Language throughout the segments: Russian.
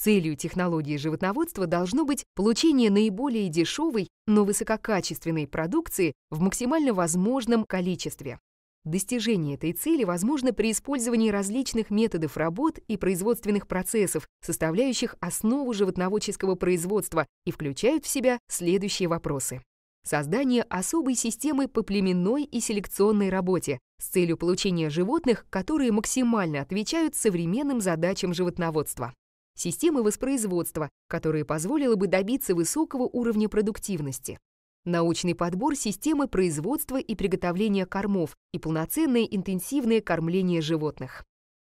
Целью технологии животноводства должно быть получение наиболее дешевой, но высококачественной продукции в максимально возможном количестве. Достижение этой цели возможно при использовании различных методов работ и производственных процессов, составляющих основу животноводческого производства и включают в себя следующие вопросы. Создание особой системы по племенной и селекционной работе с целью получения животных, которые максимально отвечают современным задачам животноводства системы воспроизводства, которая позволила бы добиться высокого уровня продуктивности. Научный подбор системы производства и приготовления кормов и полноценное интенсивное кормление животных.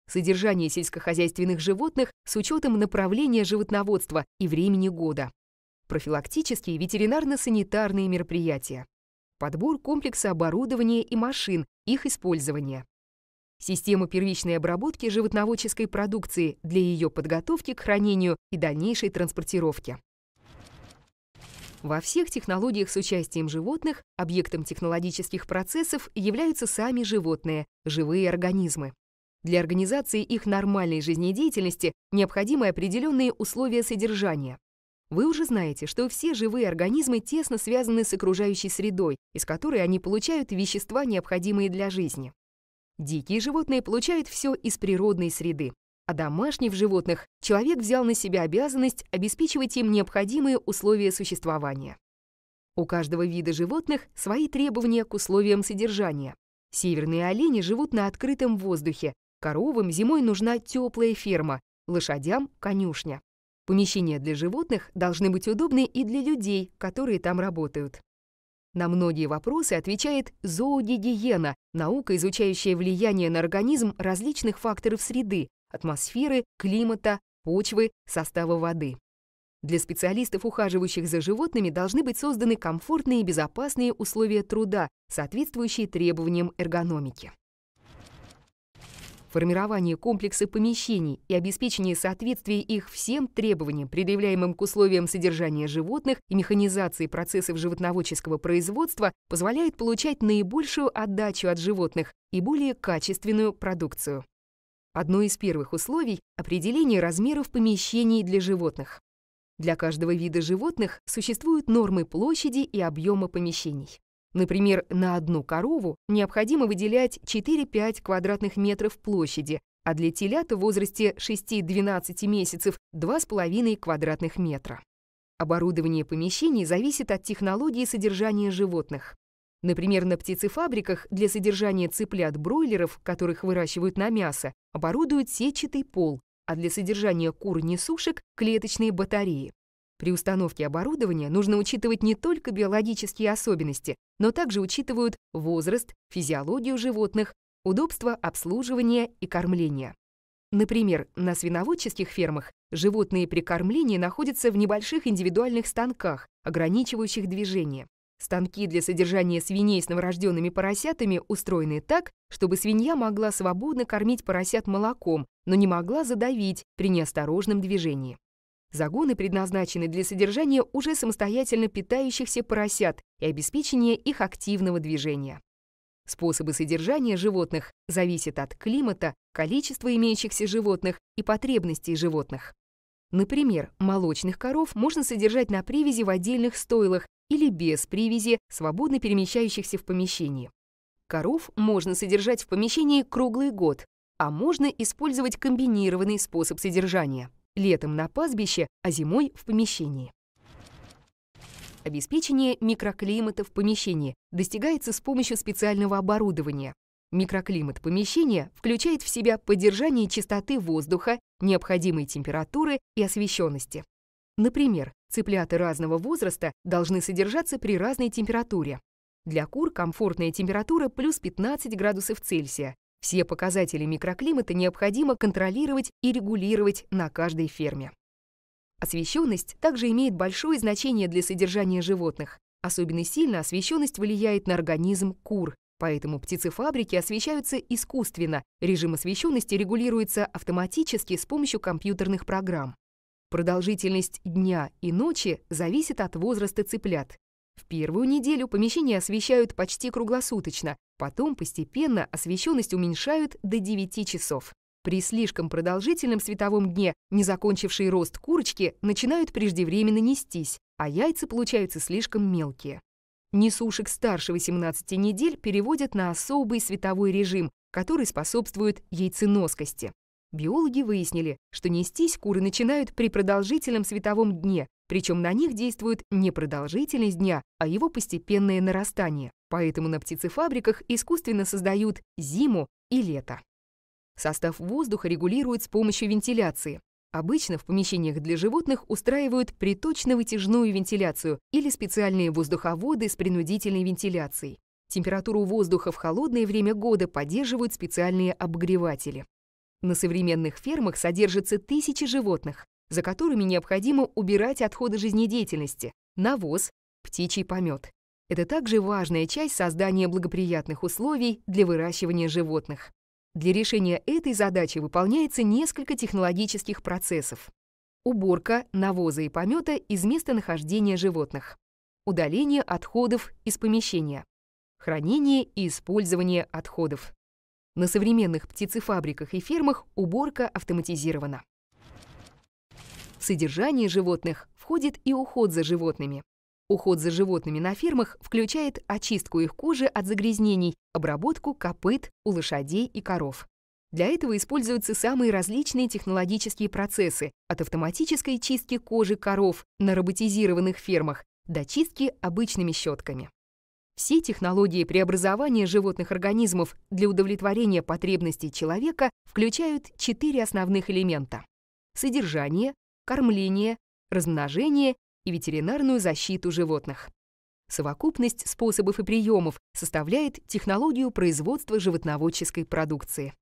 Содержание сельскохозяйственных животных с учетом направления животноводства и времени года. Профилактические ветеринарно-санитарные мероприятия. Подбор комплекса оборудования и машин, их использование систему первичной обработки животноводческой продукции для ее подготовки к хранению и дальнейшей транспортировке. Во всех технологиях с участием животных объектом технологических процессов являются сами животные, живые организмы. Для организации их нормальной жизнедеятельности необходимы определенные условия содержания. Вы уже знаете, что все живые организмы тесно связаны с окружающей средой, из которой они получают вещества, необходимые для жизни. Дикие животные получают все из природной среды, а домашних животных человек взял на себя обязанность обеспечивать им необходимые условия существования. У каждого вида животных свои требования к условиям содержания. Северные олени живут на открытом воздухе, коровам зимой нужна теплая ферма, лошадям – конюшня. Помещения для животных должны быть удобны и для людей, которые там работают. На многие вопросы отвечает зоогигиена, наука, изучающая влияние на организм различных факторов среды, атмосферы, климата, почвы, состава воды. Для специалистов, ухаживающих за животными, должны быть созданы комфортные и безопасные условия труда, соответствующие требованиям эргономики формировании комплекса помещений и обеспечении соответствия их всем требованиям, предъявляемым к условиям содержания животных и механизации процессов животноводческого производства, позволяет получать наибольшую отдачу от животных и более качественную продукцию. Одно из первых условий — определение размеров помещений для животных. Для каждого вида животных существуют нормы площади и объема помещений. Например, на одну корову необходимо выделять 4-5 квадратных метров площади, а для телят в возрасте 6-12 месяцев 2,5 квадратных метра. Оборудование помещений зависит от технологии содержания животных. Например, на птицефабриках для содержания цыплят-бройлеров, которых выращивают на мясо, оборудуют сетчатый пол, а для содержания кур-несушек – клеточные батареи. При установке оборудования нужно учитывать не только биологические особенности, но также учитывают возраст, физиологию животных, удобство обслуживания и кормления. Например, на свиноводческих фермах животные при кормлении находятся в небольших индивидуальных станках, ограничивающих движение. Станки для содержания свиней с новорожденными поросятами устроены так, чтобы свинья могла свободно кормить поросят молоком, но не могла задавить при неосторожном движении. Загоны предназначены для содержания уже самостоятельно питающихся поросят и обеспечения их активного движения. Способы содержания животных зависят от климата, количества имеющихся животных и потребностей животных. Например, молочных коров можно содержать на привязи в отдельных стойлах или без привязи, свободно перемещающихся в помещении. Коров можно содержать в помещении круглый год, а можно использовать комбинированный способ содержания – летом на пастбище, а зимой в помещении. Обеспечение микроклимата в помещении достигается с помощью специального оборудования. Микроклимат помещения включает в себя поддержание чистоты воздуха, необходимой температуры и освещенности. Например, цыплята разного возраста должны содержаться при разной температуре. Для кур комфортная температура плюс 15 градусов Цельсия, все показатели микроклимата необходимо контролировать и регулировать на каждой ферме. Освещенность также имеет большое значение для содержания животных. Особенно сильно освещенность влияет на организм кур, поэтому птицефабрики освещаются искусственно, режим освещенности регулируется автоматически с помощью компьютерных программ. Продолжительность дня и ночи зависит от возраста цыплят. В первую неделю помещение освещают почти круглосуточно, потом постепенно освещенность уменьшают до 9 часов. При слишком продолжительном световом дне незакончивший рост курочки начинают преждевременно нестись, а яйца получаются слишком мелкие. Несушек старше 18 недель переводят на особый световой режим, который способствует яйценоскости. Биологи выяснили, что нестись куры начинают при продолжительном световом дне, причем на них действует не продолжительность дня, а его постепенное нарастание. Поэтому на птицефабриках искусственно создают зиму и лето. Состав воздуха регулируют с помощью вентиляции. Обычно в помещениях для животных устраивают приточно-вытяжную вентиляцию или специальные воздуховоды с принудительной вентиляцией. Температуру воздуха в холодное время года поддерживают специальные обогреватели. На современных фермах содержится тысячи животных за которыми необходимо убирать отходы жизнедеятельности, навоз, птичий помет. Это также важная часть создания благоприятных условий для выращивания животных. Для решения этой задачи выполняется несколько технологических процессов. Уборка навоза и помета из местонахождения животных. Удаление отходов из помещения. Хранение и использование отходов. На современных птицефабриках и фермах уборка автоматизирована. В содержание животных входит и уход за животными. Уход за животными на фермах включает очистку их кожи от загрязнений, обработку копыт у лошадей и коров. Для этого используются самые различные технологические процессы, от автоматической чистки кожи коров на роботизированных фермах до чистки обычными щетками. Все технологии преобразования животных организмов для удовлетворения потребностей человека включают четыре основных элемента. Содержание, кормление, размножение и ветеринарную защиту животных. Совокупность способов и приемов составляет технологию производства животноводческой продукции.